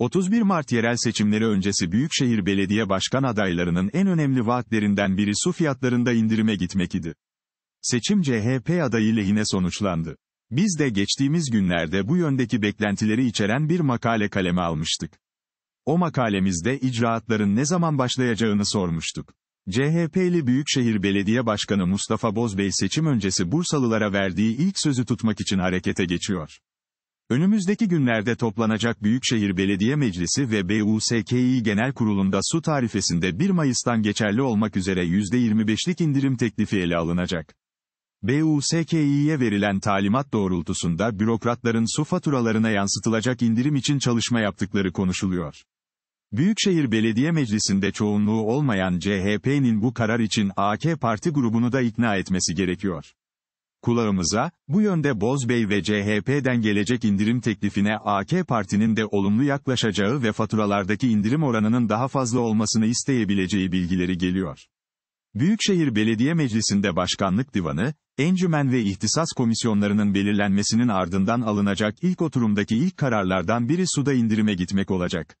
31 Mart yerel seçimleri öncesi Büyükşehir Belediye Başkan adaylarının en önemli vaatlerinden biri su fiyatlarında indirime gitmek idi. Seçim CHP adayı lehine sonuçlandı. Biz de geçtiğimiz günlerde bu yöndeki beklentileri içeren bir makale kaleme almıştık. O makalemizde icraatların ne zaman başlayacağını sormuştuk. CHP'li Büyükşehir Belediye Başkanı Mustafa Bozbey seçim öncesi Bursalılara verdiği ilk sözü tutmak için harekete geçiyor. Önümüzdeki günlerde toplanacak Büyükşehir Belediye Meclisi ve BUSKİ Genel Kurulu'nda su tarifesinde 1 Mayıs'tan geçerli olmak üzere %25'lik indirim teklifi ele alınacak. BUSKİ'ye verilen talimat doğrultusunda bürokratların su faturalarına yansıtılacak indirim için çalışma yaptıkları konuşuluyor. Büyükşehir Belediye Meclisi'nde çoğunluğu olmayan CHP'nin bu karar için AK Parti grubunu da ikna etmesi gerekiyor. Kulağımıza, bu yönde Bozbey ve CHP'den gelecek indirim teklifine AK Parti'nin de olumlu yaklaşacağı ve faturalardaki indirim oranının daha fazla olmasını isteyebileceği bilgileri geliyor. Büyükşehir Belediye Meclisi'nde Başkanlık Divanı, Encümen ve ihtisas komisyonlarının belirlenmesinin ardından alınacak ilk oturumdaki ilk kararlardan biri suda indirime gitmek olacak.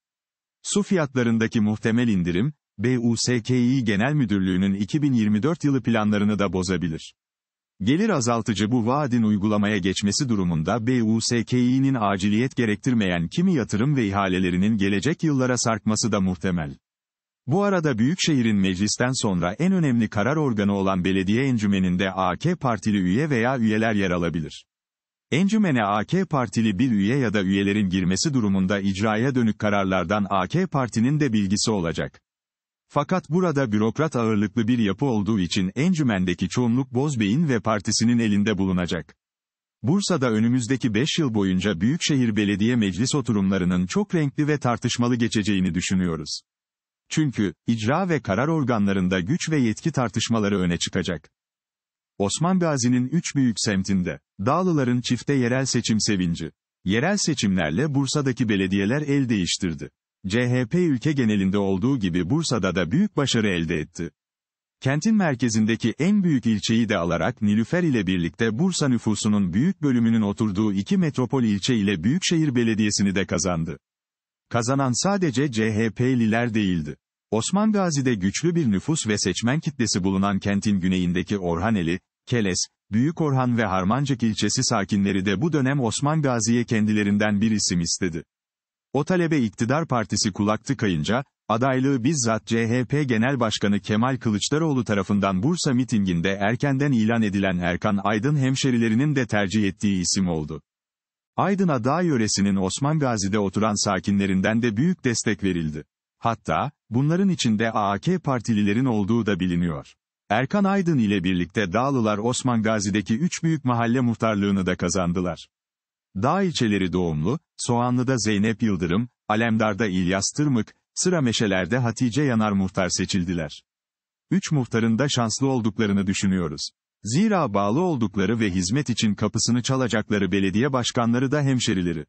Su fiyatlarındaki muhtemel indirim, BUSKİ Genel Müdürlüğü'nün 2024 yılı planlarını da bozabilir. Gelir azaltıcı bu vaadin uygulamaya geçmesi durumunda BUSKİ'nin aciliyet gerektirmeyen kimi yatırım ve ihalelerinin gelecek yıllara sarkması da muhtemel. Bu arada Büyükşehir'in meclisten sonra en önemli karar organı olan belediye encümeninde AK partili üye veya üyeler yer alabilir. Encümene AK partili bir üye ya da üyelerin girmesi durumunda icraya dönük kararlardan AK partinin de bilgisi olacak. Fakat burada bürokrat ağırlıklı bir yapı olduğu için encümendeki çoğunluk Bozbey'in ve partisinin elinde bulunacak. Bursa'da önümüzdeki 5 yıl boyunca Büyükşehir Belediye Meclis oturumlarının çok renkli ve tartışmalı geçeceğini düşünüyoruz. Çünkü, icra ve karar organlarında güç ve yetki tartışmaları öne çıkacak. Osman Gazi'nin üç büyük semtinde, Dağlıların çifte yerel seçim sevinci. Yerel seçimlerle Bursa'daki belediyeler el değiştirdi. CHP ülke genelinde olduğu gibi Bursa'da da büyük başarı elde etti. Kentin merkezindeki en büyük ilçeyi de alarak Nilüfer ile birlikte Bursa nüfusunun büyük bölümünün oturduğu iki metropol ilçe ile Büyükşehir Belediyesi'ni de kazandı. Kazanan sadece CHP'liler değildi. Osman Gazi'de güçlü bir nüfus ve seçmen kitlesi bulunan kentin güneyindeki Orhaneli, Keles, Büyük Orhan ve Harmancık ilçesi sakinleri de bu dönem Osman Gazi'ye kendilerinden bir isim istedi. O talebe iktidar partisi kulaktı kayınca adaylığı bizzat CHP Genel Başkanı Kemal Kılıçdaroğlu tarafından Bursa mitinginde erkenden ilan edilen Erkan Aydın hemşerilerinin de tercih ettiği isim oldu. Aydın'a dağ yöresinin Osman Gazi'de oturan sakinlerinden de büyük destek verildi. Hatta, bunların içinde AK partililerin olduğu da biliniyor. Erkan Aydın ile birlikte Dağlılar Osman Gazi'deki üç büyük mahalle muhtarlığını da kazandılar. Dağ içeleri doğumlu, Soğanlı'da Zeynep Yıldırım, Alemdar'da İlyas Tırmık, sıra meşelerde Hatice Yanar muhtar seçildiler. Üç muhtarın da şanslı olduklarını düşünüyoruz. Zira bağlı oldukları ve hizmet için kapısını çalacakları belediye başkanları da hemşerileri.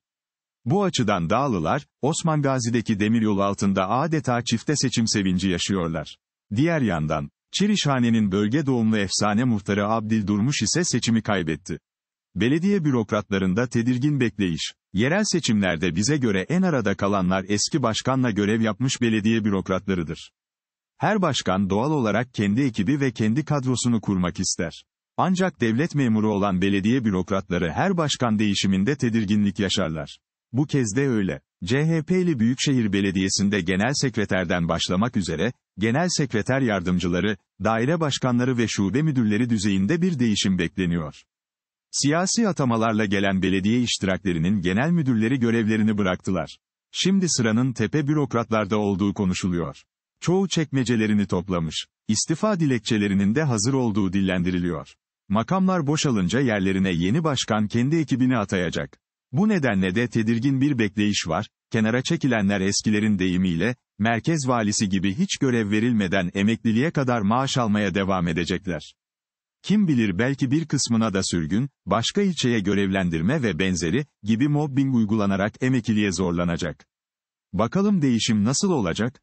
Bu açıdan Dağlılar, Osman Gazi'deki demiryol altında adeta çifte seçim sevinci yaşıyorlar. Diğer yandan, Çirişhane'nin bölge doğumlu efsane muhtarı Abdil Durmuş ise seçimi kaybetti. Belediye bürokratlarında tedirgin bekleyiş. Yerel seçimlerde bize göre en arada kalanlar eski başkanla görev yapmış belediye bürokratlarıdır. Her başkan doğal olarak kendi ekibi ve kendi kadrosunu kurmak ister. Ancak devlet memuru olan belediye bürokratları her başkan değişiminde tedirginlik yaşarlar. Bu kez de öyle. CHP'li Büyükşehir Belediyesi'nde genel sekreterden başlamak üzere, genel sekreter yardımcıları, daire başkanları ve şube müdürleri düzeyinde bir değişim bekleniyor. Siyasi atamalarla gelen belediye iştiraklerinin genel müdürleri görevlerini bıraktılar. Şimdi sıranın tepe bürokratlarda olduğu konuşuluyor. Çoğu çekmecelerini toplamış. istifa dilekçelerinin de hazır olduğu dillendiriliyor. Makamlar boşalınca yerlerine yeni başkan kendi ekibini atayacak. Bu nedenle de tedirgin bir bekleyiş var, kenara çekilenler eskilerin deyimiyle, merkez valisi gibi hiç görev verilmeden emekliliğe kadar maaş almaya devam edecekler kim bilir belki bir kısmına da sürgün, başka ilçeye görevlendirme ve benzeri gibi mobbing uygulanarak emekliliğe zorlanacak. Bakalım değişim nasıl olacak?